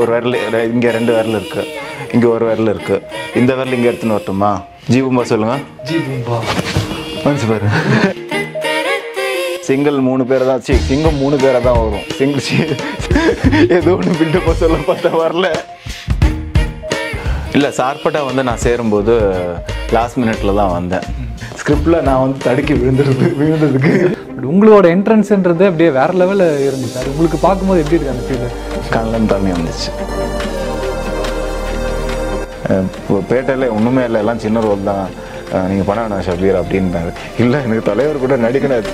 ஒரு விரல் இங்கே ரெண்டு விரல் இருக்குது இங்கே ஒரு விரல் இருக்குது இந்த விரல் இங்கே எடுத்துன்னு வரட்டுமா ஜீபும்பா சொல்லுங்கள் ஜீபும்பா மனசு பாரு சிங்கிள் மூணு பேரை தான் சி சிங்கம் மூணு பேரை தான் வரும் சிங்கிள் சி ஏதோ ஒன்று பில்டப்போ சொல்ல பார்த்தா வரல இல்லை சார்பட்டா வந்து நான் சேரும்போது லாஸ்ட் மினிட்ல தான் வந்தேன் ஸ்கிரிப்டில் நான் வந்து தடுக்கி விழுந்துருது விழுந்ததுக்கு உங்களோட என்ட்ரன்ஸ்ன்றது அப்படியே வேற லெவலில் இருந்துச்சு அது உங்களுக்கு பார்க்கும்போது எப்படி இருக்கு அந்த ஃபீல் கண்ணன் தண்ணி வந்துச்சு இப்போ பேட்டையில் ஒன்றுமே இல்லை எல்லாம் சின்ன ரோல் தான் நீங்கள் பண்ண வேணாம் ஷபீர் அப்படின்ட்டாரு இல்லை எனக்கு தலைவர் கூட நடிக்கணும்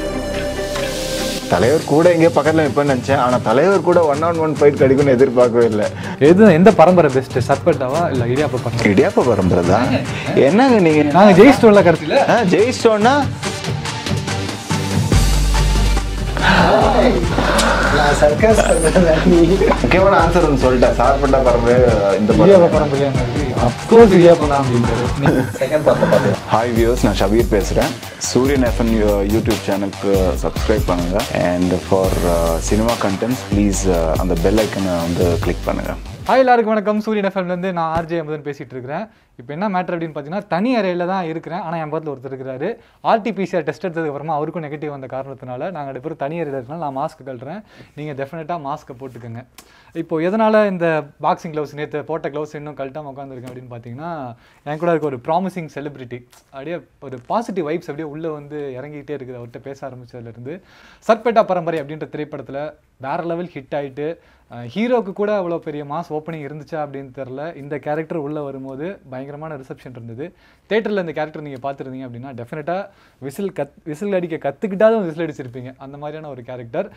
தலைவர் கூட எங்கேயோ பக்கத்தில் நிற்பேன்னு நினச்சேன் ஆனால் தலைவர் கூட ஒன் ஆன் ஒன் ஃபைட் கிடைக்கும்னு எதிர்பார்க்கவே இல்லை எது எந்த பரம்பரை பெஸ்ட் சப்பட்டாவா இல்லை இடியாப்ப பரம்பரை இடியாப்ப பரம்பரை தான் என்னங்க நீங்கள் நாங்கள் ஜெயிச்சிட்டோம்ல கருத்தில் ஆ சர்க்கஸ் முக்கியமான ஆன்சர் ஒன்று சொல்லிட்டேன் சார்பட்டா பரம்பரை இந்த பரம்பரை அப்கோர்ஸ் இடியாப்பம் தான் அப்படின்றது ஹாய் வியூவர்ஸ் நான் ஷபீர் பேசுகிறேன் சூரியன் எஃப்என் யூடியூப் சேனலுக்கு சப்ஸ்கிரைப் பண்ணுங்கள் and for cinema contents please அந்த பெல் ஐக்கனை வந்து கிளிக் பண்ணுங்கள் ஹாய் எல்லாருக்கும் வணக்கம் சூரியன் எஃப்எம்லேருந்து நான் ஆர்ஜே அமுதன் பேசிகிட்டு இருக்கிறேன் இப்போ என்ன மேட்ரு அப்படின்னு பார்த்தீங்கன்னா தனி அறையில் தான் இருக்கிறேன் ஆனால் என் பக்கத்தில் ஒருத்தர் இருக்கிறாரு ஆர்டிபிசிஆர் டெஸ்ட் எடுத்ததுக்கப்புறமா அவருக்கும் நெகட்டிவ் வந்த காரணத்தினால நாங்கள் ரெண்டு பேரும் தனி அறையில் இருக்கனால நான் மாஸ்க் கழுறேன் நீங்கள் டெஃபினட்டாக மாஸ்க்கை போட்டுக்கோங்க இப்போ எதனால் இந்த பாக்ஸிங் க்ளவுஸ் நேற்று போட்ட க்ளவுஸ் இன்னும் கழட்டாக உட்காந்துருக்கேன் அப்படின்னு பார்த்தீங்கன்னா என் கூட இருக்க ஒரு ப்ராமிசிங் செலிபிரிட்டி அப்படியே ஒரு பாசிட்டிவ் வைப்ஸ் அப்படியே உள்ளே வந்து இறங்கிக்கிட்டே இருக்குது அவர்கிட்ட பேச ஆரம்பித்ததுலேருந்து சர்பேட்டா பரம்பரை அப்படின்ற திரைப்படத்தில் வேறு லெவல் ஹிட் ஆகிட்டு ஹீரோக்கு கூட அவ்வளோ பெரிய மாஸ் ஓப்பனிங் இருந்துச்சா அப்படின்னு தெரில இந்த கேரக்டர் உள்ளே வரும்போது பயங்கரமான ரிசப்ஷன் இருந்தது தேட்டரில் இந்த கேரக்டர் நீங்கள் பார்த்துருந்தீங்க அப்படின்னா டெஃபினட்டாக விசில் கத் விசில் அடிக்க கற்றுக்கிட்டாலும் விசில் அடிச்சிருப்பீங்க அந்த மாதிரியான ஒரு கேரக்டர்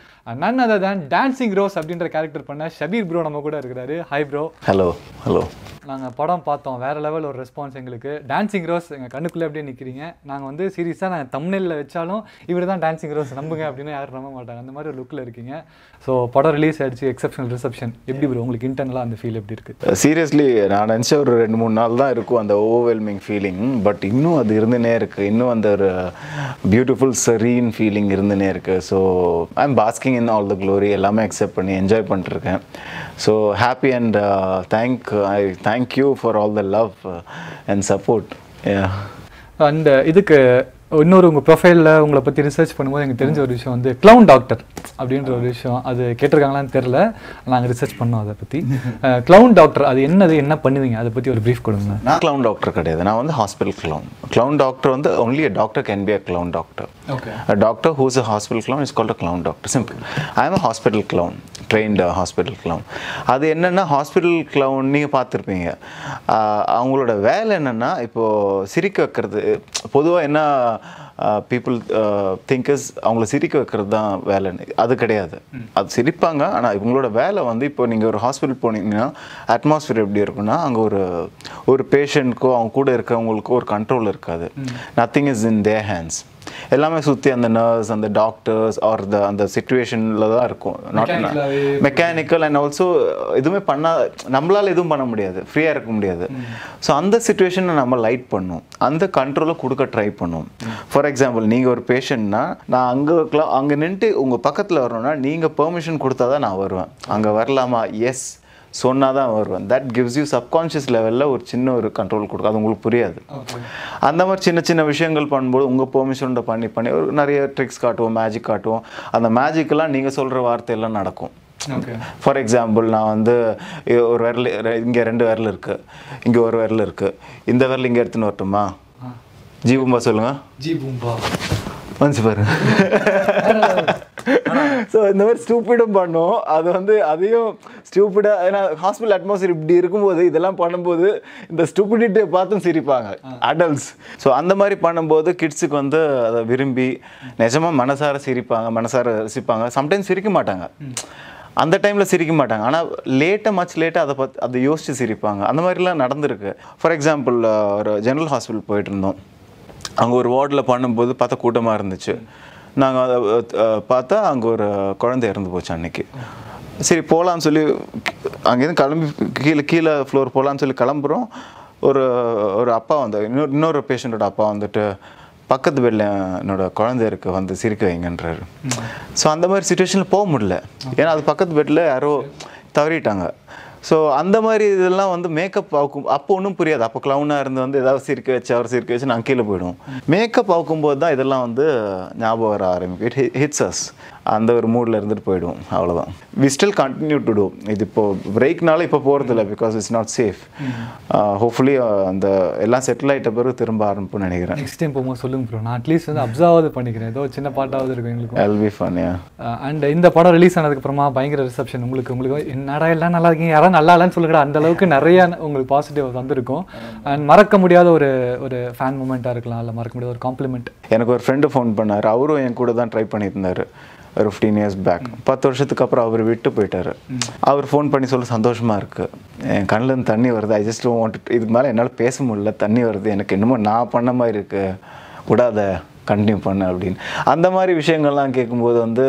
நன் அதை தான் டான்சிங் ரோஸ் அப்படின்ற கேரக்டர் பண்ண ஷபீர் ப்ரோ நம்ம கூட இருக்கிறாரு ஹை ப்ரோ ஹலோ ஹலோ நாங்கள் படம் பார்த்தோம் வேறு லெவல் ஒரு ரெஸ்பான்ஸ் எங்களுக்கு டான்சிங் ரோஸ் எங்கள் கண்ணுக்குள்ளே அப்படியே நிற்கிறீங்க நாங்கள் வந்து சீரியஸாக நாங்கள் தமிழில் வச்சாலும் இவர் தான் டான்சிங் ரோஸ் நம்புங்க அப்படின்னு யாரும் நம்ப மாட்டாங்க அந்த மாதிரி ஒரு லுக்கில் இருக்கீங்க ஸோ படம் ரிலீஸ் ஆகிடுச்சு எக்ஸப்ஷன் இன்டர்னல் ரிசப்ஷன் எப்படி ப்ரோ உங்களுக்கு இன்டர்னலாக அந்த ஃபீல் எப்படி இருக்குது சீரியஸ்லி uh, நான் நினச்ச ஒரு ரெண்டு மூணு நாள் தான் இருக்கும் அந்த ஓவர்வெல்மிங் ஃபீலிங் பட் இன்னும் அது இருந்துனே இருக்குது இன்னும் அந்த ஒரு பியூட்டிஃபுல் சரீன் ஃபீலிங் இருந்துனே இருக்குது so I am basking in all the glory எல்லாமே அக்செப்ட் பண்ணி என்ஜாய் பண்ணிட்டுருக்கேன் so happy and thank I thank you for all the love and support and இதுக்கு இன்னொரு உங்கள் ப்ரொஃபைலில் உங்களை பற்றி ரிசர்ச் பண்ணும்போது எனக்கு தெரிஞ்ச ஒரு விஷயம் வந்து க்ளவுன் டாக்டர் அப்படின்ற ஒரு விஷயம் அது கேட்டிருக்காங்களான்னு தெரில நாங்கள் ரிசர்ச் பண்ணோம் அதை பற்றி க்ளவுன் டாக்டர் அது என்னது என்ன பண்ணுவீங்க அதை பற்றி ஒரு ப்ரீஃப் கொடுங்க நான் க்ளவுன் டாக்டர் கிடையாது நான் வந்து ஹாஸ்பிட்டல் க்ளவுன் க்ளவுன் டாக்டர் வந்து only doctor can be a clown doctor Okay. A doctor who's a hospital clown is called a clown doctor. Simple. I am a hospital clown, trained uh, hospital clown. அது என்னென்னா hospital clown நீங்கள் பார்த்துருப்பீங்க அவங்களோட வேலை என்னென்னா இப்போது சிரிக்க வைக்கிறது பொதுவாக என்ன பீப்புள் திங்கர்ஸ் அவங்கள சிரிக்க வைக்கிறது தான் வேலைன்னு அது கிடையாது அது சிரிப்பாங்க ஆனால் இவங்களோட வேலை வந்து இப்போ நீங்கள் ஒரு ஹாஸ்பிட்டல் போனீங்கன்னா அட்மாஸ்ஃபியர் எப்படி இருக்குன்னா அங்கே ஒரு ஒரு பேஷண்ட்க்கோ அவங்க கூட இருக்கிறவங்களுக்கோ ஒரு கண்ட்ரோல் இருக்காது nothing is in the hands எல்லாமே சுற்றி அந்த நர்ஸ் அந்த டாக்டர்ஸ் ஆர் த அந்த சுச்சுவேஷனில் தான் இருக்கும் நாட் மெக்கானிக்கல் அண்ட் ஆல்சோ எதுவுமே பண்ணா நம்மளால் எதுவும் பண்ண முடியாது ஃப்ரீயாக இருக்க முடியாது ஸோ அந்த சுச்சுவேஷனை நம்ம லைட் பண்ணும் அந்த கண்ட்ரோலை கொடுக்க ட்ரை பண்ணும் ஃபார் எக்ஸாம்பிள் நீங்கள் ஒரு பேஷண்ட்னா நான் அங்கே அங்கே நின்று உங்கள் பக்கத்தில் வரணும்னா நீங்கள் பெர்மிஷன் கொடுத்தா தான் நான் வருவேன் அங்கே வரலாமா எஸ் சொன்னால் தான் வரும் தட் கிவ்ஸ் யூ சப்கான்ஷியஸ் லெவலில் ஒரு சின்ன ஒரு கண்ட்ரோல் கொடுக்கும் அது உங்களுக்கு புரியாது அந்த மாதிரி சின்ன சின்ன விஷயங்கள் பண்ணும்போது உங்கள் பெர்மிஷனோட பண்ணி பண்ணி ஒரு நிறைய ட்ரிக்ஸ் காட்டுவோம் மேஜிக் காட்டுவோம் அந்த மேஜிக்கெல்லாம் நீங்கள் சொல்கிற வார்த்தையெல்லாம் நடக்கும் ஃபார் எக்ஸாம்பிள் நான் வந்து ஒரு விரல் இங்கே ரெண்டு விரல் இருக்குது இங்கே ஒரு விரல் இருக்குது இந்த விரல் இங்கே எடுத்துன்னு வரட்டுமா பூம்பா சொல்லுங்கள் பூம்பா வந்து பாருங்க ஸோ இந்த மாதிரி ஸ்டூப்பிடும் பண்ணோம் அது வந்து அதையும் ஸ்டூப்பிடாக ஏன்னா ஹாஸ்பிட்டல் அட்மாஸ்பியர் இப்படி இருக்கும்போது இதெல்லாம் பண்ணும்போது இந்த ஸ்டூப்பிடிட்டை பார்த்தும் சிரிப்பாங்க அடல்ட்ஸ் ஸோ அந்த மாதிரி பண்ணும்போது கிட்ஸுக்கு வந்து அதை விரும்பி நிஜமாக மனசார சிரிப்பாங்க மனசார ரசிப்பாங்க சம்டைம்ஸ் சிரிக்க மாட்டாங்க அந்த டைமில் சிரிக்க மாட்டாங்க ஆனால் லேட்டாக மச் லேட்டாக அதை பார்த்து அதை யோசித்து சிரிப்பாங்க அந்த மாதிரிலாம் நடந்திருக்கு ஃபார் எக்ஸாம்பிள் ஒரு ஜென்ரல் ஹாஸ்பிட்டல் போயிட்டு இருந்தோம் அங்கே ஒரு வார்டில் பண்ணும்போது பார்த்தா கூட்டமாக இருந்துச்சு நாங்கள் அதை பார்த்தா அங்கே ஒரு குழந்தை இறந்து போச்சு அன்னைக்கு சரி போகலான்னு சொல்லி அங்கேருந்து கிளம்பி கீழே கீழே ஃப்ளோர் போகலான்னு சொல்லி கிளம்புறோம் ஒரு ஒரு அப்பா வந்து இன்னொரு இன்னொரு பேஷண்ட்டோட அப்பா வந்துட்டு பக்கத்து பெட்டில் என்னோட குழந்தை இருக்கு வந்து சிரிக்க வைங்கன்றாரு ஸோ அந்த மாதிரி சுச்சுவேஷனில் போக முடியல ஏன்னா அது பக்கத்து பெட்டில் யாரோ தவறிட்டாங்க ஸோ அந்த மாதிரி இதெல்லாம் வந்து மேக்கப் ஆகும் அப்போ ஒன்றும் புரியாது அப்போ க்ளவுனாக இருந்து வந்து ஏதாவது சிரிக்க வச்சு அவர் சிரிக்க வச்சு நாங்கள் கீழே போயிடுவோம் மேக்கப் ஆகும்போது தான் இதெல்லாம் வந்து ஞாபகம் வர ஆரம்பிக்கும் இட் ஹிட்ஸ் அஸ் அந்த ஒரு மூடில் இருந்துட்டு போயிடுவோம் அவ்வளோதான் we still continue to do இது இப்போது பிரேக்னால இப்போ போகிறதில்ல because it's not safe hopefully அந்த எல்லாம் செட்டில் ஆகிட்ட பிறகு திரும்ப ஆரம்பிப்போம் நினைக்கிறேன் நெக்ஸ்ட் டைம் போகும்போது சொல்லுங்க ப்ரோ நான் அட்லீஸ்ட் வந்து அப்சர்வாவது பண்ணிக்கிறேன் ஏதோ சின்ன பாட்டாவது இருக்கும் எங்களுக்கு பி ஃபன் அண்ட் இந்த படம் ரிலீஸ் ஆனதுக்கு அப்புறமா பயங்கர ரிசப்ஷன் உங்களுக்கு உங்களுக்கு என்னடா எல்லாம் நல்லா இருக்கீங்க யாரும் நல்லா இல்லைன்னு சொல்லுங்கடா அந்த அளவுக்கு நிறைய உங்களுக்கு பாசிட்டிவ் வந்திருக்கும் அண்ட் மறக்க முடியாத ஒரு ஒரு ஃபேன் மூமெண்ட்டாக இருக்கலாம் இல்லை மறக்க முடியாத ஒரு காம்ப்ளிமெண்ட் எனக்கு ஒரு ஃப்ரெண்டு ஃபோன் பண்ணார் அவரும் என் கூட தான் ட்ரை பண்ணியிருந்தார் ஒரு ஃபிஃப்டீன் இயர்ஸ் பேக் பத்து வருஷத்துக்கு அப்புறம் அவர் விட்டு போயிட்டார் அவர் ஃபோன் பண்ணி சொல்ல சந்தோஷமாக இருக்குது என் கண்ணில் தண்ணி வருது ஐ ஜஸ்ட் வாண்ட் இதுக்கு மேலே என்னால் பேச முடியல தண்ணி வருது எனக்கு என்னமோ நான் பண்ண மாதிரி இருக்குது விடாத கண்டினியூ பண்ண அப்படின்னு அந்த மாதிரி விஷயங்கள்லாம் கேட்கும்போது வந்து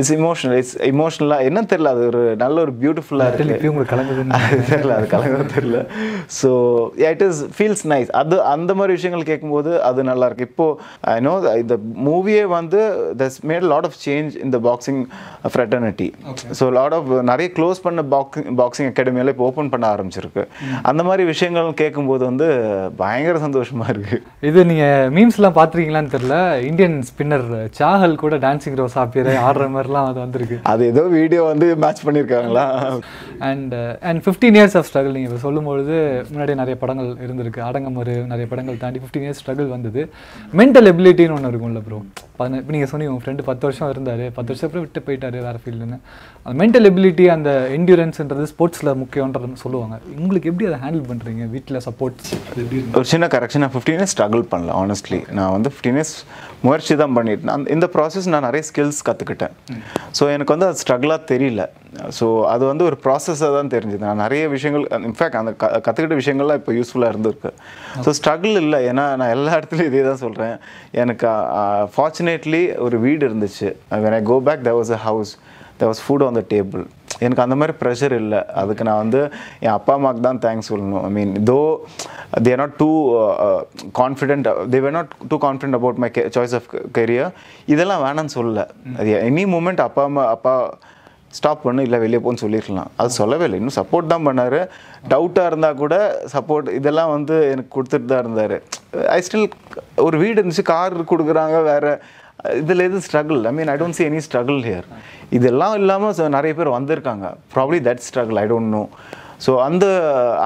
இட்ஸ் இமோஷனல் இட்ஸ் இமோஷனலாக என்ன தெரில அது ஒரு நல்ல ஒரு பியூட்டிஃபுல்லாக இருக்குது இப்போ உங்களுக்கு கலங்குது தெரில அது கலங்குது தெரில so it is feels nice அது அந்த மாதிரி விஷயங்கள் கேட்கும்போது அது நல்லாயிருக்கு இப்போது ஐ நோ இந்த மூவியே வந்து thus made lot of change இந்த boxing fraternity so lot of நிறைய க்ளோஸ் பண்ண பாக்ஸிங் பாக்ஸிங் அகாடமியில் இப்போ ஓப்பன் பண்ண ஆரம்பிச்சிருக்கு அந்த மாதிரி விஷயங்கள் கேட்கும்போது வந்து பயங்கர சந்தோஷமாக இருக்குது இது நீங்கள் மீம்ஸ்லாம் பார்த்துருக்கீங்களான்னு தெரில இந்தியன் ஸ்பின்னர் சாகல் கூட டான்சிங் ரோஸ் ஆப்பியர் பையன் ஆடுற மாதிரிலாம் அது வந்திருக்கு அது ஏதோ வீடியோ வந்து மேட்ச் பண்ணியிருக்காங்களா and and fifteen years of struggle நீங்கள் இப்போ சொல்லும்பொழுது முன்னாடி நிறைய படங்கள் இருந்திருக்கு அடங்கம் ஒரு நிறைய படங்கள் தாண்டி ஃபிஃப்டீன் இயர்ஸ் ஸ்ட்ரகிள் வந்தது மென்டல் எபிலிட்டின்னு ஒன்று இருக்கும்ல ப்ரோ பதின இப்போ நீங்கள் சொன்னீங்க உங்கள் ஃப்ரெண்டு பத்து வருஷம் இருந்தார் பத்து வருஷம் அப்புறம் விட்டு போயிட்டார் வேறு ஃபீல்டுன்னு அந்த மென்டல் எபிலிட்டி அந்த என்டூரன்ஸ்ன்றது ஸ்போர்ட்ஸில் முக்கியன்றது சொல்லுவாங்க உங்களுக்கு எப்படி அதை ஹேண்டில் பண்ணுறீங்க வீட்டில் சப்போர்ட்ஸ் ஒரு சின்ன கரெக்ஷன் நான் ஃபிஃப்டீன் இயர்ஸ் ஸ்ட்ரகிள் பண்ணல ஆனஸ்ட்லி நான் வந்து ஃபிஃப்டீன் இயர்ஸ் முயற்சி தான் பண்ணிட்டு அந்த இந்த ப்ராசஸ் நான் நிறைய ஸ்கில்ஸ் கற்றுக்கிட்டேன் ஸோ எனக்கு வந்து அது ஸ்ட்ரகிளாக தெரியல ஸோ அது வந்து ஒரு ப்ராசஸாக தான் தெரிஞ்சுது நான் நிறைய விஷயங்கள் இன்ஃபேக்ட் அந்த க கற்றுக்கிட்ட விஷயங்கள்லாம் இப்போ யூஸ்ஃபுல்லாக இருந்திருக்கு ஸோ ஸ்ட்ரகிள் இல்லை ஏன்னா நான் எல்லா இடத்துலையும் இதே தான் சொல்கிறேன் எனக்கு ஃபார்ச்சுனேட்லி ஒரு வீடு இருந்துச்சு when I go back there was a house there was food on the table எனக்கு அந்த மாதிரி ப்ரெஷர் இல்லை அதுக்கு நான் வந்து என் அப்பா அம்மாவுக்கு தான் தேங்க்ஸ் சொல்லணும் I mean though they are not too confident they were not too confident about my choice of career இதெல்லாம் வேணான்னு சொல்லலை அது எனி மூமெண்ட் அப்பா அம்மா அப்பா ஸ்டாப் பண்ணு இல்லை வெளியே போன்னு சொல்லிருக்கலாம் அது சொல்லவே இல்லை இன்னும் சப்போர்ட் தான் பண்ணார் டவுட்டாக இருந்தால் கூட சப்போர்ட் இதெல்லாம் வந்து எனக்கு கொடுத்துட்டு தான் இருந்தார் ஐ ஸ்டில் ஒரு வீடு இருந்துச்சு கார் கொடுக்குறாங்க வேறு இதில் எது struggle I mean I don't see any struggle here இதெல்லாம் இல்லாமல் நிறைய பேர் வந்திருக்காங்க probably that struggle I don't know so அந்த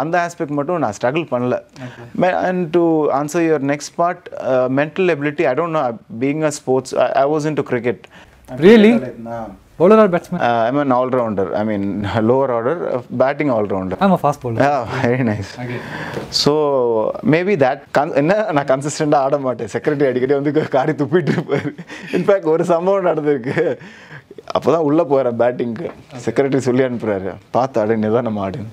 அந்த ஆஸ்பெக்ட் மட்டும் நான் ஸ்ட்ரகிள் பண்ணல and to answer your next part mental ability I don't know being a sports I was in to cricket really bowler or batsman? Uh, I'm an all-rounder. I mean, lower order, uh, batting all-rounder. I'm a fast bowler. Yeah, very nice. Okay. So, maybe that, என்ன நான் கன்சிஸ்டண்டாக ஆட மாட்டேன் secretary அடிக்கடி வந்து காரி துப்பிட்டு இருப்பார் in fact ஒரு சம்பவம் நடந்திருக்கு அப்போ தான் உள்ளே போகிறேன் பேட்டிங்க்கு செக்ரட்டரி சொல்லி அனுப்புகிறாரு பார்த்து ஆடுன்னு தான் நம்ம ஆடினோம்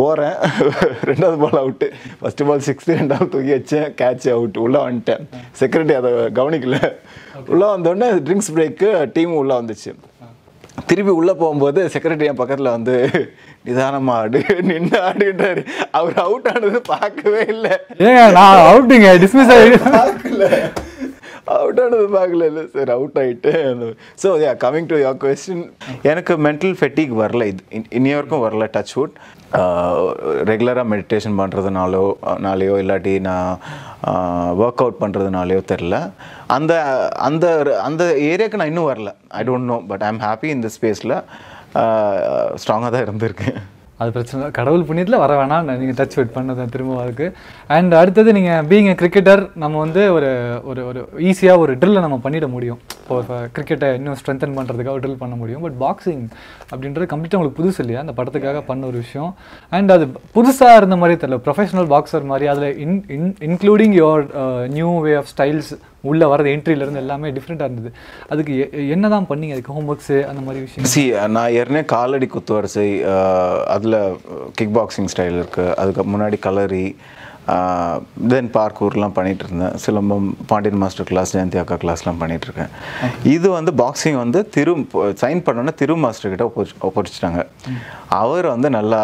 போகிறேன் ரெண்டாவது ball out first ball sixth ரெண்டாவது தூக்கி வச்சேன் கேட்ச் அவுட் உள்ளே வந்துட்டேன் செக்ரட்டரி அதை கவனிக்கல உள்ளே வந்தோடனே ட்ரிங்க்ஸ் பிரேக்கு டீமும் உள்ளே வந்துச்சு திருப்பி உள்ளே போகும்போது செக்ரட்டரி என் பக்கத்தில் வந்து நிதானமாக ஆடு நின்று ஆடிட்டாரு அவர் அவுட் ஆனது பார்க்கவே இல்லை ஏங்க நான் அவுட்டுங்க டிஸ்மிஸ் ஆகிட்டு பார்க்கல அவுட் ஆனது பார்க்கல இல்லை சார் அவுட் ஆகிட்டு so ya coming to your question எனக்கு மென்டல் ஃபெட்டிக் வரல இது இன்னி வரைக்கும் வரல டச் வுட் ரெகுலராக மெடிடேஷன் பண்ணுறதுனாலோ நாளையோ இல்லாட்டி நான் ஒர்க் அவுட் பண்ணுறதுனாலையோ தெரில அந்த அந்த அந்த ஏரியாவுக்கு நான் இன்னும் வரல I don't know but I am happy இந்த ஸ்பேஸில் ஸ்ட்ராங்காக தான் இருந்திருக்கேன் அது பிரச்சனை கடவுள் புண்ணியத்தில் வர வேணாம் நீங்கள் டச் வெயிட் பண்ணது திரும்ப அதுக்கு அண்ட் அடுத்தது நீங்கள் பீங் கிரிக்கெட்டர் நம்ம வந்து ஒரு ஒரு ஒரு ஈஸியாக ஒரு ட்ரில்லை நம்ம பண்ணிட முடியும் இப்போ கிரிக்கெட்டை இன்னும் ஸ்ட்ரென்தன் பண்ணுறதுக்காக ட்ரில் பண்ண முடியும் பட் பாக்ஸிங் அப்படின்றது கம்ப்ளீட்டாக உங்களுக்கு புதுசு இல்லையா அந்த படத்துக்காக பண்ண ஒரு விஷயம் அண்ட் அது புதுசாக இருந்த மாதிரி தெரியல ப்ரொஃபஷனல் பாக்ஸர் மாதிரி அதில் in in including your new way of styles உள்ளே வரது என்ட்ரியிலேருந்து எல்லாமே டிஃப்ரெண்டாக இருந்தது அதுக்கு என்ன தான் பண்ணிங்க அதுக்கு ஹோம் ஒர்க்ஸு அந்த மாதிரி விஷயம் சி நான் ஏற்கனவே காலடி குத்துவரிசை அதில் கிக் பாக்ஸிங் ஸ்டைல் இருக்குது அதுக்கு முன்னாடி கலரி தென் பார்க்கூர்லாம் பண்ணிகிட்டு இருந்தேன் சிலம்பம் பாண்டியன் மாஸ்டர் கிளாஸ் ஜெயந்தி அக்கா கிளாஸ்லாம் பண்ணிகிட்ருக்கேன் இது வந்து பாக்ஸிங் வந்து திரு சைன் பண்ணோன்னா திரு மாஸ்டர்கிட்ட ஒப்பொச்சு ஒப்படைச்சிட்டாங்க அவர் வந்து நல்லா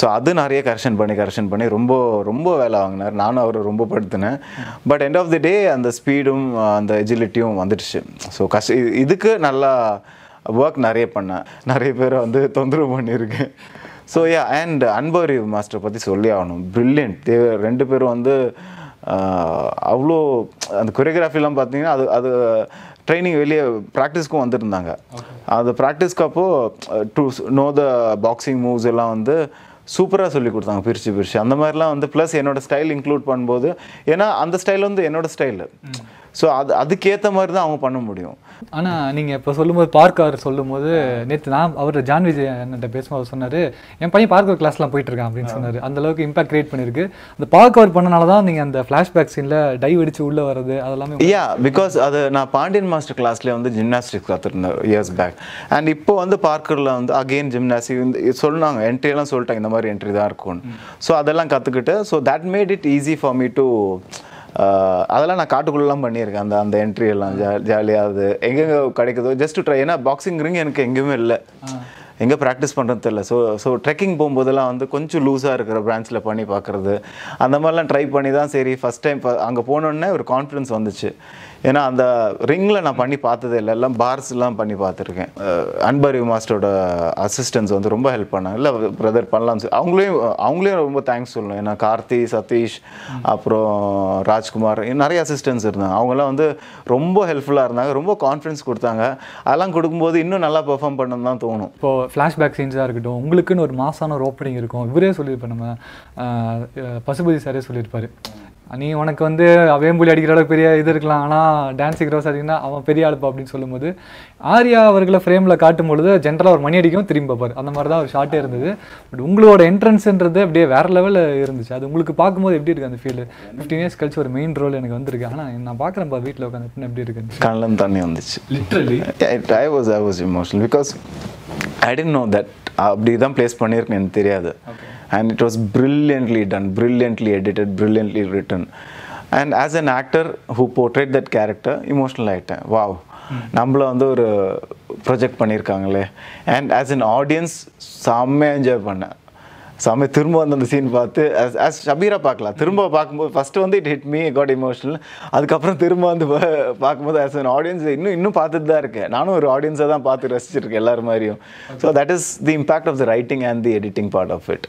ஸோ அது நிறைய கரெக்ஷன் பண்ணி கரெக்ஷன் பண்ணி ரொம்ப ரொம்ப வேலை வாங்கினார் நானும் அவரை ரொம்ப படுத்தினேன் but end of the day அந்த ஸ்பீடும் அந்த எஜிலிட்டியும் வந்துடுச்சு ஸோ கஷ்ட இதுக்கு நல்லா ஒர்க் நிறைய பண்ணேன் நிறைய பேர் வந்து தொந்தரவு பண்ணியிருக்கேன் ஸோ யா அண்ட் அன்பரி மாஸ்டர் பற்றி சொல்லி ஆகணும் ப்ரில்லியன்ட் தே ரெண்டு பேரும் வந்து அவ்வளோ அந்த கொரியோகிராஃபிலாம் பார்த்தீங்கன்னா அது அது ட்ரைனிங் வெளியே ப்ராக்டிஸ்க்கும் வந்துருந்தாங்க அந்த ப்ராக்டிஸ்க்கு அப்போது to know the boxing moves எல்லாம் வந்து சூப்பராக சொல்லி கொடுத்தாங்க பிரித்து பிரித்து அந்த மாதிரிலாம் வந்து ப்ளஸ் என்னோடய ஸ்டைல் இன்க்ளூட் பண்ணும்போது ஏன்னா அந்த ஸ்டைல் வந்து என்னோடய ஸ்டைலு ஸோ அது அதுக்கேற்ற மாதிரி தான் அவங்க பண்ண முடியும் ஆனால் நீங்கள் இப்போ சொல்லும்போது அவர் சொல்லும்போது நேற்று நான் அவர் ஜான் விஜய் அண்ணன் பேசும்போது சொன்னார் என் பையன் பார்க்கர் கிளாஸ்லாம் போயிட்டு இருக்கான் அப்படின்னு சொன்னார் அந்த அளவுக்கு இம்பாக்ட் கிரியேட் பண்ணியிருக்கு அந்த அவர் பண்ணனால தான் நீங்கள் அந்த ஃப்ளாஷ்பேக் சீனில் டை அடிச்சு உள்ளே வர்றது அதெல்லாமே இல்லையா பிகாஸ் அது நான் பாண்டியன் மாஸ்டர் கிளாஸ்லேயே வந்து ஜிம்னாஸ்டிக்ஸ் கற்றுருந்தேன் இயர்ஸ் பேக் அண்ட் இப்போ வந்து பார்க்கரில் வந்து அகெயின் ஜிம்னாஸ்டிக் வந்து சொன்னாங்க என்ட்ரியெல்லாம் சொல்லிட்டாங்க இந்த மாதிரி என்ட்ரி தான் இருக்கும்னு ஸோ அதெல்லாம் கற்றுக்கிட்டு so that made it easy for me to அதெல்லாம் நான் காட்டுக்குள்ளெலாம் பண்ணியிருக்கேன் அந்த அந்த என்ட்ரி எல்லாம் ஜா ஜாலியாக அது எங்கெங்கே கிடைக்குதோ ஜஸ்ட் ட்ரை ஏன்னா பாக்ஸிங் ரிங் எனக்கு எங்கேயுமே இல்லை எங்கே ப்ராக்டிஸ் பண்ணுறது தெரில ஸோ ஸோ ட்ரெக்கிங் போகும்போதெல்லாம் வந்து கொஞ்சம் லூஸாக இருக்கிற பிரான்ச்சில் பண்ணி பார்க்குறது அந்த மாதிரிலாம் ட்ரை பண்ணி தான் சரி ஃபஸ்ட் டைம் அங்கே போனோடனே ஒரு கான்ஃபிடன்ஸ் வந்துச்சு ஏன்னா அந்த ரிங்கில் நான் பண்ணி பார்த்தது இல்லை எல்லாம் பார்ஸ்லாம் பண்ணி பார்த்துருக்கேன் அன்பரிவு மாஸ்டரோட அசிஸ்டன்ஸ் வந்து ரொம்ப ஹெல்ப் பண்ணாங்க இல்லை பிரதர் பண்ணலாம் அவங்களையும் அவங்களையும் ரொம்ப தேங்க்ஸ் சொல்லணும் ஏன்னா கார்த்தி சதீஷ் அப்புறம் ராஜ்குமார் நிறைய அசிஸ்டன்ஸ் இருந்தாங்க அவங்களாம் வந்து ரொம்ப ஹெல்ப்ஃபுல்லாக இருந்தாங்க ரொம்ப கான்ஃபிடன்ஸ் கொடுத்தாங்க அதெல்லாம் கொடுக்கும்போது இன்னும் நல்லா பெர்ஃபார்ம் பண்ணணும் தான் தோணும் இப்போது ஃப்ளாஷ்பேக் சீன்ஸாக இருக்கட்டும் உங்களுக்குன்னு ஒரு மாசான ஒரு ஓப்பனிங் இருக்கும் இவரே சொல்லியிருப்பேன் நம்ம பசுபதி சாரே சொல்லியிருப்பார் நீ உனக்கு வந்து அவேம்புலி அடிக்கிற அளவுக்கு பெரிய இது இருக்கலாம் ஆனால் டான்ஸ் ரோஸ் அடிக்கினா அவன் பெரிய ஆளுப்பா அப்படின்னு சொல்லும்போது ஆர்யா அவர்களை ஃப்ரேமில் காட்டும் பொழுது ஜென்ரலாக ஒரு மணி அடிக்கும் திரும்பி பாரு அந்த மாதிரி தான் ஒரு ஷார்ட்டே இருந்தது பட் உங்களோட என்ட்ரன்ஸ்ன்றது அப்படியே வேறு லெவலில் இருந்துச்சு அது உங்களுக்கு பார்க்கும்போது எப்படி இருக்குது அந்த ஃபீல்டு ஃபிஃப்டீன் இயர்ஸ் கழிச்சு ஒரு மெயின் ரோல் எனக்கு வந்திருக்கு ஆனால் நான் பார்க்குறேன்ப்பா வீட்டில் உட்காந்து எப்படி இருக்குது கண்ணன் தண்ணி வந்துச்சு literally I was I was emotional because I didn't know that அப்படி தான் ப்ளேஸ் பண்ணியிருக்கேன் எனக்கு தெரியாது and it was brilliantly done brilliantly edited brilliantly written and as an actor who portrayed that character emotional ஆகிட்டேன் வாவ் நம்மள வந்து ஒரு project பண்ணியிருக்காங்களே அண்ட் ஆஸ் அன் ஆடியன்ஸ் செம்மையாக என்ஜாய் பண்ணேன் சாமி திரும்ப வந்து அந்த சீன் பார்த்து ஆஸ் ஷபீரா பார்க்கலாம் திரும்ப பார்க்கும்போது ஃபஸ்ட்டு வந்து it hit me got emotional அதுக்கப்புறம் திரும்ப வந்து பார்க்கும்போது ஆஸ் அன் ஆடியன்ஸ் இன்னும் இன்னும் பார்த்துட்டு தான் இருக்கேன் நானும் ஒரு ஆடியன்ஸை தான் பார்த்து ரசிச்சிருக்கேன் எல்லாரும் மாதிரியும் so that is the impact of the writing and the editing part of it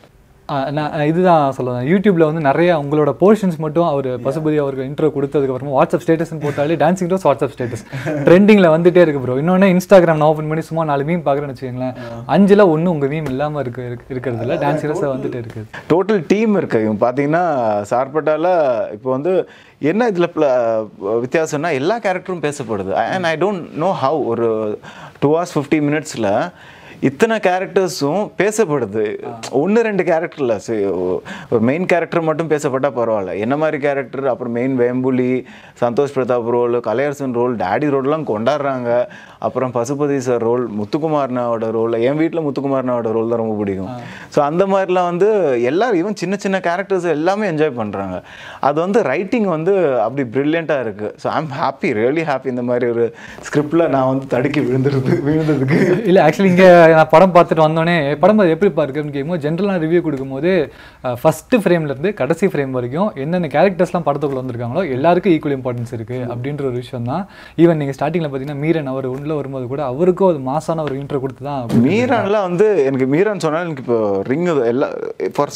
நான் இதுதான் சொல்லுவேன் யூடியூப்ல வந்து நிறைய உங்களோட போர்ஷன்ஸ் மட்டும் அவர் பசுபதி அவருக்கு இன்ட்ரோ கொடுத்ததுக்கு அப்புறமா வாட்ஸ்அப் ஸ்டேட்டஸ் போட்டாலே டான்சிங் ரோஸ் வாட்ஸ்அப் ஸ்டேட்டஸ் ட்ரெண்டிங்ல வந்துட்டே இருக்கு ப்ரோ இன்னொன்று இன்ஸ்டாகிராம் நான் ஓப்பன் பண்ணி சும்மா நாலு மீம் பாக்குறேன்னு வச்சுக்கோங்களேன் அஞ்சுல ஒன்றும் உங்க மீம் இல்லாம இருக்கு இருக்கிறது இல்லை டான்சிங் ரோஸ் வந்துட்டு இருக்குது டோட்டல் டீம் இருக்கு இவங்க பார்த்தீங்கன்னா சார்பட்டால இப்போ வந்து என்ன இதில் வித்தியாசம்னா எல்லா கேரக்டரும் பேசப்படுது and I don't know how ஒரு டூ ஹவர்ஸ் ஃபிஃப்டி மினிட்ஸில் இத்தனை கேரக்டர்ஸும் பேசப்படுது ஒன்று ரெண்டு கேரக்டரில் ஒரு மெயின் கேரக்டர் மட்டும் பேசப்பட்டால் பரவாயில்ல என்ன மாதிரி கேரக்டர் அப்புறம் main Vembuli Santhosh Prathap role Kalaiyarasan role daddy ரோல்லாம் கொண்டாடுறாங்க அப்புறம் பசுபதி சார் ரோல் முத்துக்குமார்னாவோட ரோல் என் வீட்டில் முத்துக்குமார்னாவோட ரோல் தான் ரொம்ப பிடிக்கும் ஸோ அந்த மாதிரிலாம் வந்து எல்லாரும் இவன் சின்ன சின்ன கேரக்டர்ஸ் எல்லாமே என்ஜாய் பண்ணுறாங்க அது வந்து ரைட்டிங் வந்து அப்படி ப்ரில்லியண்ட்டாக இருக்குது so I'm happy really happy இந்த மாதிரி ஒரு ஸ்கிரிப்டில் நான் வந்து தடுக்கி விழுந்துருது விழுந்ததுக்கு இல்லை ஆக்சுவலி இங்கே நான் படம் பார்த்துட்டு வந்தோடனே படம் அது எப்படி பார்க்குன்னு கேட்கும்போது ஜென்ரலாக ரிவ்யூ கொடுக்கும்போது ஃபஸ்ட்டு ஃப்ரேம்லேருந்து கடைசி ஃப்ரேம் வரைக்கும் என்னென்ன கேரக்டர்ஸ்லாம் படத்துக்குள்ளே வந்திருக்காங்களோ எல்லாருக்கும் ஈக்குவல் இம்பார்ட்டன்ஸ் இருக்குது அப்படின்ற ஒரு விஷயம் தான் ஈவன் நீங்கள் ஸ்டார்டிங்கில் பார்த்தீங்கன்னா மீரன் அவர் ஒன்றில் உள்ளே வரும்போது கூட அவருக்கும் அது மாசான ஒரு இன்ட்ரோ கொடுத்து தான் மீரான்லாம் வந்து எனக்கு மீரான் சொன்னால் எனக்கு இப்போ ரிங் எல்லா ஃபார்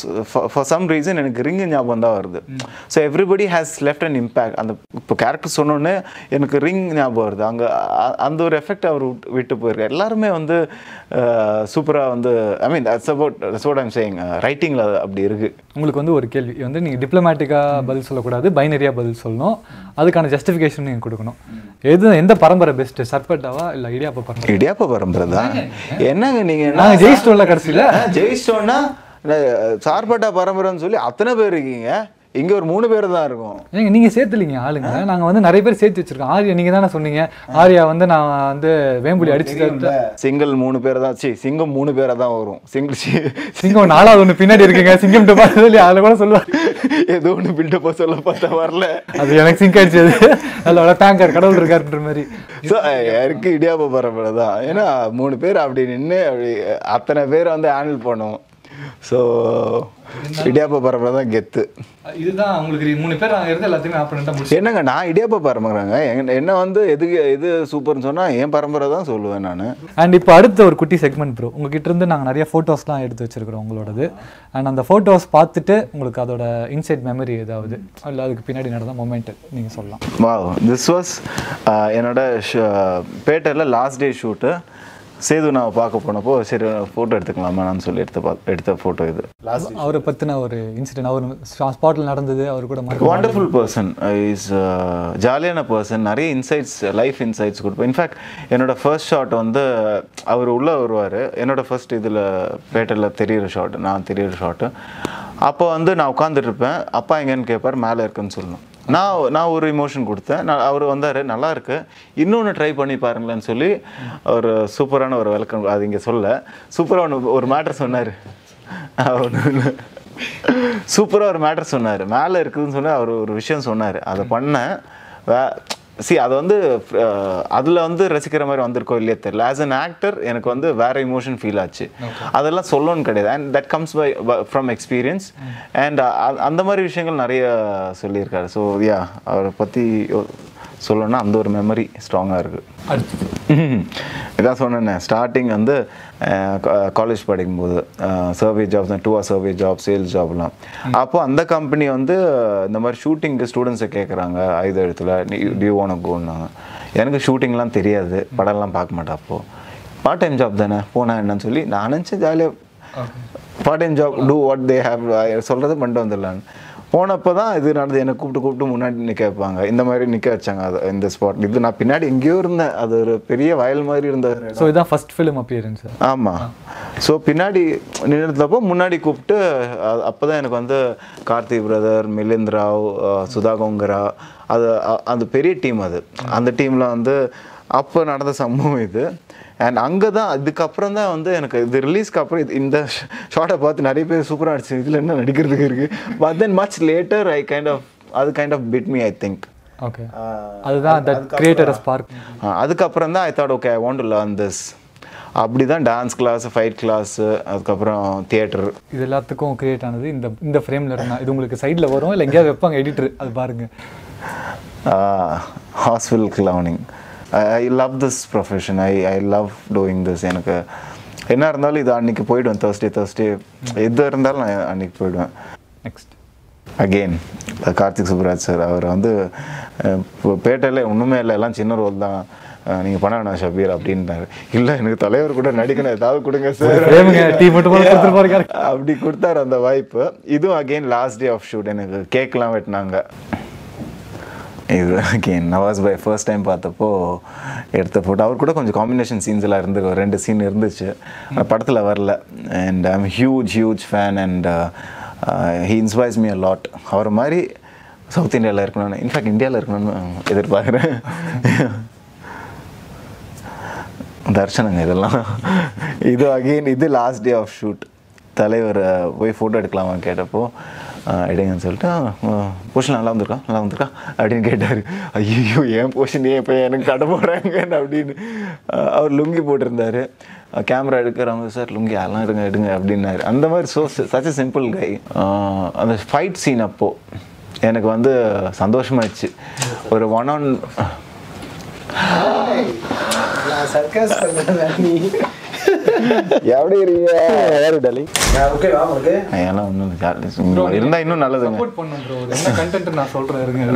ஃபார் சம் ரீசன் எனக்கு ரிங் ஞாபகம் தான் வருது so everybody has left and impact அந்த இப்போ கேரக்டர் சொன்னோன்னே எனக்கு ரிங் ஞாபகம் வருது அங்கே அந்த ஒரு எஃபெக்ட் அவர் விட்டு போயிருக்கார் எல்லாருமே வந்து சூப்பராக வந்து I mean that's about that's what I'm saying ரைட்டிங்கில் அப்படி இருக்குது உங்களுக்கு வந்து ஒரு கேள்வி வந்து நீங்கள் டிப்ளமேட்டிக்காக பதில் சொல்லக்கூடாது பைனரியாக பதில் சொல்லணும் அதுக்கான ஜஸ்டிஃபிகேஷன் நீங்கள் கொடுக்கணும் எது எந்த பரம்பரை பெஸ்ட்டு சர்பட்டாவா இல்லை இடியாப்ப பரம்பரை இடியாப்ப பரம்பரை தான் என்னங்க நீங்க நாங்க ஜெயிச்சிட்டோம்ல கடைசியில ஜெயிச்சிட்டோம்னா சார்பட்டா பரம்பரைன்னு சொல்லி அத்தனை பேர் இருக்கீங்க இங்கே ஒரு மூணு பேர் தான் இருக்கும் நீங்கள் நீங்கள் சேர்த்துலீங்க ஆளுங்க நாங்கள் வந்து நிறைய பேர் சேர்த்து வச்சிருக்கோம் ஆரியா நீங்கள் தானே சொன்னீங்க ஆரியா வந்து நான் வந்து வேம்புலி அடிச்சு சிங்கிள் மூணு பேர் தான் சி சிங்கம் மூணு பேரை தான் வரும் சிங்கிள் சிங்கம் நாலாவது ஒன்று பின்னாடி இருக்குங்க சிங்கம் சொல்லி அதில் கூட சொல்லுவாங்க ஏதோ ஒன்று பில்டப்பா சொல்ல பார்த்தா வரல அது எனக்கு சிங்க் அடிச்சது அது அதோட டேங்கர் கடவுள் இருக்காருன்ற மாதிரி ஸோ யாருக்கு இடியாப்ப தான் ஏன்னா மூணு பேர் அப்படி நின்று அப்படி அத்தனை பேர் வந்து ஹேண்டில் பண்ணுவோம் ஸோ இடியாப்பா பரம்பரை தான் கெத்து இதுதான் உங்களுக்கு மூணு பேர் நாங்கள் இருந்து எல்லாத்தையுமே ஆப்பனண்ட்டாக என்னங்க நான் இடியாப்பா பரம்பரைங்க என்ன வந்து எது எது சூப்பர்னு சொன்னால் என் பரம்பரை தான் சொல்லுவேன் நான் அண்ட் இப்போ அடுத்த ஒரு குட்டி செக்மெண்ட் ப்ரோ உங்ககிட்ட இருந்து நாங்கள் நிறைய ஃபோட்டோஸ்லாம் எடுத்து வச்சிருக்கிறோம் உங்களோடது அண்ட் அந்த ஃபோட்டோஸ் பார்த்துட்டு உங்களுக்கு அதோட இன்சைட் மெமரி ஏதாவது இல்லை அதுக்கு பின்னாடி நடந்த மொமெண்ட் நீங்கள் சொல்லலாம் வா திஸ் வாஸ் என்னோட பேட்டரில் லாஸ்ட் டே ஷூட்டு சேது நான் பார்க்க போனப்போ சரி ஃபோட்டோ எடுத்துக்கலாமா நான் சொல்லி எடுத்த எடுத்த ஃபோட்டோ இது அவரை பற்றின ஒரு இன்சிடென்ட் அவர் ஸ்பாட்டில் நடந்தது அவர் கூட வண்டர்ஃபுல் பர்சன் இஸ் ஜாலியான பர்சன் நிறைய இன்சைட்ஸ் லைஃப் இன்சைட்ஸ் கொடுப்பேன் இன்ஃபேக்ட் என்னோட ஃபர்ஸ்ட் ஷாட் வந்து அவர் உள்ளே வருவார் என்னோட ஃபர்ஸ்ட் இதில் பேட்டரில் தெரியிற ஷாட் நான் தெரியிற ஷாட்டு அப்போ வந்து நான் உட்காந்துட்டு இருப்பேன் அப்பா எங்கேன்னு கேட்பார் மேலே இருக்குன்னு சொல்லணும் நான் நான் ஒரு இமோஷன் கொடுத்தேன் நான் அவர் வந்தார் நல்லா இருக்கு இன்னொன்று ட்ரை பண்ணி பாருங்களேன்னு சொல்லி ஒரு சூப்பரான ஒரு விளக்கம் அது இங்கே சொல்ல ஒன்று ஒரு மேட்ரு சொன்னார் சூப்பராக ஒரு மேட்ரு சொன்னார் மேலே இருக்குதுன்னு சொல்லி அவர் ஒரு விஷயம் சொன்னார் அதை பண்ணேன் வே சி அது வந்து அதில் வந்து ரசிக்கிற மாதிரி வந்திருக்கோ இல்லையே தெரியல ஆஸ் அன் ஆக்டர் எனக்கு வந்து வேறு இமோஷன் ஃபீல் ஆச்சு அதெல்லாம் சொல்லணும்னு கிடையாது and that comes by from experience and அந்த மாதிரி விஷயங்கள் நிறைய சொல்லியிருக்காரு ஸோ யா அவரை பற்றி சொல்லணும்னா அந்த ஒரு மெமரி ஸ்ட்ராங்காக இருக்குது இதான் சொன்னேன் ஸ்டார்டிங் வந்து காலேஜ் படிக்கும்போது survey jobs two or survey job sales ஜாப்லாம் அப்போது அந்த கம்பெனி வந்து இந்த மாதிரி ஷூட்டிங்க்கு ஸ்டூடெண்ட்ஸை கேட்குறாங்க ஆயுத எழுத்துல டியூ ஓன கோன்னாங்க எனக்கு ஷூட்டிங்லாம் தெரியாது படம்லாம் பார்க்க மாட்டேன் அப்போது பார்ட் டைம் ஜாப் தானே போனால் என்னன்னு சொல்லி நான் நினச்சி ஜாலியாக part time job to what they have சொல்கிறது பண்ணிட்டு வந்துடலான்னு போனப்போ தான் இது நடந்து என்னை கூப்பிட்டு கூப்பிட்டு முன்னாடி நிற்க வைப்பாங்க இந்த மாதிரி நிற்க வச்சாங்க அது இந்த ஸ்பாட் இது நான் பின்னாடி எங்கேயோ இருந்தேன் அது ஒரு பெரிய வயல் மாதிரி இருந்தது ஸோ இதான் ஃபஸ்ட் ஃபிலிம் அப்பியரன்ஸ் ஆமாம் ஸோ பின்னாடி நின்றுத்தப்போ முன்னாடி கூப்பிட்டு அப்போ தான் எனக்கு வந்து கார்த்திக் பிரதர் மிலிந்த் ராவ் சுதா கொங்கரா அது அந்த பெரிய டீம் அது அந்த டீமில் வந்து அப்போ நடந்த சம்பவம் இது அண்ட் அங்கே தான் இதுக்கப்புறம் தான் வந்து எனக்கு இது ரிலீஸ்க்கு அப்புறம் இது இந்த ஷார்ட்டை பார்த்து நிறைய பேர் சூப்பராக நடிச்சு இதில் என்ன நடிக்கிறதுக்கு இருக்குது but then much later I kind of அது kind of bit me I think okay அதுதான் அந்த கிரியேட்டர் ஸ்பார்க் அதுக்கப்புறம் தான் I thought okay I want to learn this அப்படி தான் டான்ஸ் கிளாஸ் ஃபைட் கிளாஸ் அதுக்கப்புறம் தியேட்டர் இது எல்லாத்துக்கும் கிரியேட் ஆனது இந்த இந்த ஃப்ரேமில் இருந்தால் இது உங்களுக்கு சைடில் வரும் இல்லை எங்கேயாவது வைப்பாங்க எடிட்டர் அது பாருங்கள் hospital clowning I love this profession I I love doing this எனக்கு என்ன இருந்தாலும் இது அன்றைக்கி போயிடுவேன் தேர்ஸ்டே தேர்ஸ்டே எது இருந்தாலும் நான் அன்றைக்கி போயிடுவேன் next again Karthik Subbaraj sir அவர் வந்து இப்போ பேட்டையில் ஒன்றுமே இல்லை எல்லாம் சின்ன ரோல் தான் நீங்கள் பண்ண வேணாம் ஷபீர் அப்படின்றாரு இல்லை எனக்கு தலைவர் கூட நடிக்கணும் ஏதாவது கொடுங்க சார் அப்படி கொடுத்தாரு அந்த வாய்ப்பு இதுவும் again last day of shoot எனக்கு கேக்லாம் வெட்டினாங்க இது okay Nawaz bhai first time பார்த்தப்போ எடுத்த ஃபோட்டோ அவர் கூட கொஞ்சம் காம்பினேஷன் சீன்ஸ்லாம் எல்லாம் இருந்து ரெண்டு சீன் இருந்துச்சு படத்தில் வரல and I am huge huge fan and he inspires me a lot அவர் மாதிரி சவுத் இந்தியாவில் இருக்கணும்னு இன்ஃபேக்ட் இந்தியாவில் இருக்கணும்னு எதிர்பார்க்குறேன் தர்ஷனங்க இதெல்லாம் இது அகெயின் இது லாஸ்ட் டே ஆஃப் ஷூட் தலைவர் uh, போய் ஃபோட்டோ எடுக்கலாமா கேட்டப்போ எடுங்கன்னு சொல்லிட்டு போர்ஷன் நல்லா வந்திருக்கா நல்லா வந்திருக்கா அப்படின்னு கேட்டார் ஐயோ ஏன் போர்ஷன் ஏன் இப்போ எனக்கு கடை போகிறாங்க அப்படின்னு அவர் லுங்கி போட்டிருந்தார் கேமரா எடுக்கிறவங்க சார் லுங்கி அதெல்லாம் எடுங்க எடுங்க அப்படின்னாரு அந்த மாதிரி so such a simple guy அந்த ஃபைட் சீன் அப்போது எனக்கு வந்து சந்தோஷமாயிடுச்சு ஒரு ஒன் ஆன் சர்க்கஸ் எப்படி இருக்கீங்க யாரு டலி இன்னும் நல்லது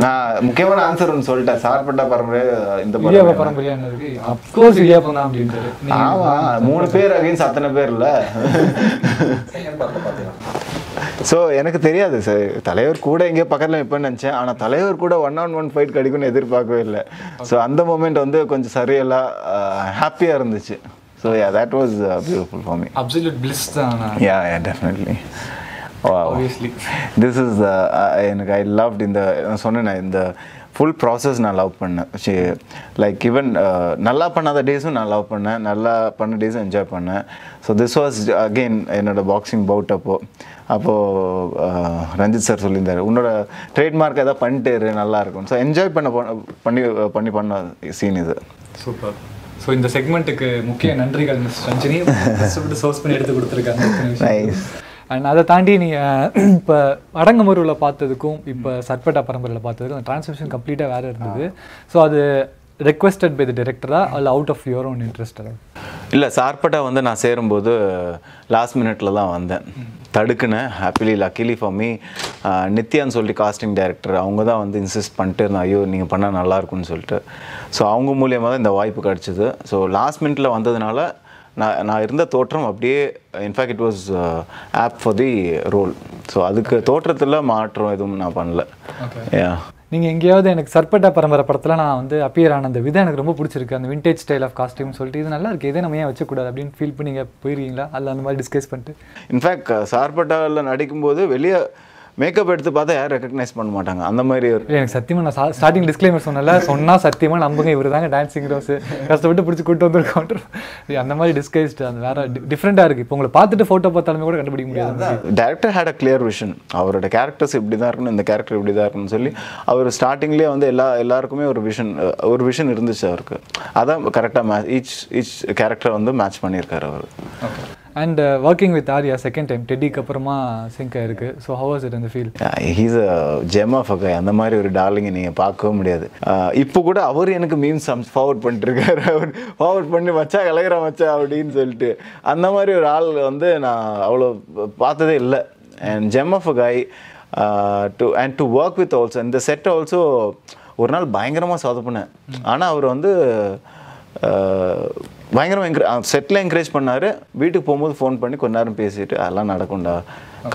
நான் முக்கியமான ஆன்சர் ஒன்று சொல்லிட்டேன் சார்பட்டா பரம்பரை இந்த மூணு பேர் அகைன்ஸ் அத்தனை பேர் இல்ல ஸோ எனக்கு தெரியாது சார் தலைவர் கூட எங்கேயோ பக்கத்தில் இப்போ நினச்சேன் ஆனால் தலைவர் கூட ஒன் ஆன் ஒன் ஃபைட் கிடைக்கும்னு எதிர்பார்க்கவே இல்லை ஸோ அந்த மூமெண்ட் வந்து கொஞ்சம் சரியெல்லாம் ஹாப்பியாக இருந்துச்சு So yeah, that was uh, beautiful for me. Absolute bliss. Uh, yeah, yeah, definitely. Wow. Obviously. This is, uh, I, loved in the, in uh, the full process. I loved it. Like even, nalla uh, panna days, I Nalla panna days, I So this was, again, in a boxing bout. அப்போ Ranjith sir சொல்லியிருந்தார் உன்னோட trademark ஏதாவது பண்ணிட்டு நல்லா இருக்கும் so enjoy பண்ண பண்ணி பண்ணி பண்ண சீன் இது சூப்பர் ஸோ இந்த செக்மெண்ட்டுக்கு முக்கிய நன்றிகள் மிஸ் ரஞ்சினி கஷ்டப்பட்டு சோர்ஸ் பண்ணி எடுத்து கொடுத்துருக்காங்க அண்ட் அதை தாண்டி நீ இப்போ அடங்குமுருவில் பார்த்ததுக்கும் இப்போ சர்பட்டா பரம்பரையில் பார்த்ததுக்கும் அந்த டிரான்ஸ்மிஷன் கம்ப்ளீட்டாக வேறு இருந்தது ஸோ அது ரெக்வஸ்டட் பை த டிரெக்டரா அல்ல அவுட் ஆஃப் யுவர் ஓன் இன்ட்ரெஸ்டரா இல்லை சார்பட்டா வந்து நான் சேரும்போது லாஸ்ட் மினிட்ல தான் வந்தேன் தடுக்குனேன் ஹாப்பிலி லக்கிலி ஃபார் மீ நித்யான்னு சொல்லி காஸ்டிங் டைரக்டர் அவங்க தான் வந்து இன்சிஸ்ட் பண்ணிட்டு நான் ஐயோ நீங்கள் பண்ணால் நல்லாயிருக்கும்னு சொல்லிட்டு ஸோ அவங்க மூலியமாக தான் இந்த வாய்ப்பு கிடச்சிது ஸோ லாஸ்ட் மினிட்ல வந்ததுனால நான் நான் இருந்த தோற்றம் அப்படியே in fact it was apt for the role so அதுக்கு தோற்றத்தில் மாற்றம் எதுவும் நான் பண்ணல நீங்கள் எங்கேயாவது எனக்கு சர்பட்டா பரம்பரை படத்தில் நான் வந்து அப்பியர் ஆன அந்த விதம் எனக்கு ரொம்ப பிடிச்சிருக்கு அந்த விண்டேஜ் ஸ்டைல் ஆஃப் காஸ்டியூம் சொல்லிட்டு இது நல்லா இருக்குது இதே நம்ம ஏன் வச்சக்கூடாது அப்படின்னு ஃபீல் பண்ணி நீங்கள் போயிருக்கீங்களா அதில் அந்த மாதிரி டிஸ்கஸ் பண்ணிட்டு இன்ஃபேக்ட் சார்பட்டாவில் நடிக்கும்போது வெளியே மேக்கப் எடுத்து பார்த்தா யாரும் ரெக்கக்னைஸ் பண்ண மாட்டாங்க அந்த மாதிரி ஒரு எனக்கு சத்தியமாக நான் ஸ்டார்டிங் டிஸ்க்ளைமர் சொன்னல சொன்னால் சத்தியமாக நம்புங்க இவர் தாங்க டான்ஸிங் ரோஸ் கஷ்டப்பட்டு பிடிச்சி கூட்டு வந்துருக்கோம் அந்த மாதிரி டிஸ்கைஸ்ட் அந்த வேறு டிஃப்ரெண்ட்டாக இருக்குது இப்போ உங்களை பார்த்துட்டு ஃபோட்டோ பார்த்தாலுமே கூட கண்டுபிடிக்க முடியாது director had a clear vision அவரோட கேரக்டர்ஸ் இப்படி தான் இருக்கணும் இந்த கேரக்டர் இப்படி தான் இருக்கணும்னு சொல்லி அவர் ஸ்டார்டிங்லேயே வந்து எல்லா எல்லாருக்குமே ஒரு விஷன் ஒரு விஷன் இருந்துச்சு அவருக்கு அதான் கரெக்டாக மேட்ச் ஈச் ஈச் கேரக்டரை வந்து மேட்ச் பண்ணியிருக்காரு அவர் and working with Arya second time டெடிக்கு அப்புறமா சிங்க் ஆயிருக்கு ஸோ ஹவ் வாஸ் இட் அந்த feel he's a gem of a guy அந்த மாதிரி ஒரு டார்லிங்கை நீங்கள் பார்க்கவே முடியாது uh, இப்போ கூட அவர் எனக்கு மீம்ஸ் ஃபார்வர்ட் பண்ணிட்டு இருக்காரு அவர் ஃபார்வர்ட் பண்ணி வச்சா கலைகிற வச்சா அப்படின்னு சொல்லிட்டு அந்த மாதிரி ஒரு ஆள் வந்து நான் அவ்வளோ பார்த்ததே இல்லை and gem of a guy to and to work with also இந்த செட் ஆல்சோ ஒரு நாள் பயங்கரமாக சொதப்பினேன் ஆனால் அவர் வந்து uh, பயங்கரமாக என்கரே செட்டில் என்கரேஜ் பண்ணார் வீட்டுக்கு போகும்போது ஃபோன் பண்ணி கொஞ்ச நேரம் பேசிட்டு அதெல்லாம் நடக்கும்டா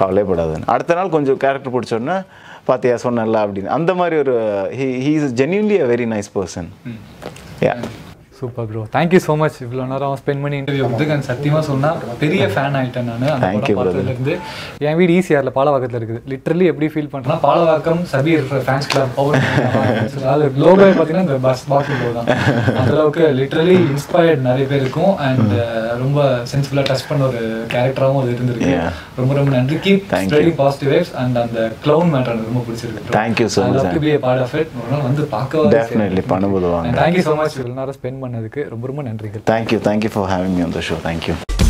கவலைப்படாதுன்னு அடுத்த நாள் கொஞ்சம் கேரக்டர் பிடிச்சோன்னா பார்த்தியா சொன்னல அப்படின்னு அந்த மாதிரி ஒரு he he is genuinely a very nice person ya super bro thank you so much இவ்வளோ நேரம் ஸ்பெண்ட் பண்ணி இன்டர்வியூ அப்துகன் சத்தியமாக சொன்னால் பெரிய ஃபேன் ஆகிட்டேன் நான் அந்த படம் பார்த்ததுலேருந்து என் வீடு ஈஸியாரில் e பாலவாக்கத்தில் இருக்குது லிட்ரலி எப்படி ஃபீல் பண்ணுறேன்னா பாலவாக்கம் சபீர் ஃபேன்ஸ் கிளப் அதாவது லோகோ பார்த்தீங்கன்னா இந்த பஸ் பாக்ஸிங் தான் அந்தளவுக்கு லிட்ரலி இன்ஸ்பயர்ட் நிறைய பேர் இருக்கும் அண்ட் hmm. uh, ரொம்ப சென்ஸ்ஃபுல்லாக டச் பண்ண ஒரு கேரக்டராகவும் அது இருந்திருக்கு ரொம்ப ரொம்ப நன்றி keep spreading positive waves and அந்த க்ளவுன் மேட்டர் எனக்கு ரொம்ப பிடிச்சிருக்கு thank you so much part of it ஒரு நாள் வந்து பார்க்க தேங்க்யூ ஸோ மச் இவ்வளோ நேரம் ஸ்பெண்ட் பண்ணதுக்கு ரொம்ப ரொம்ப நன்றிகள் thank you thank you for having me on the show thank you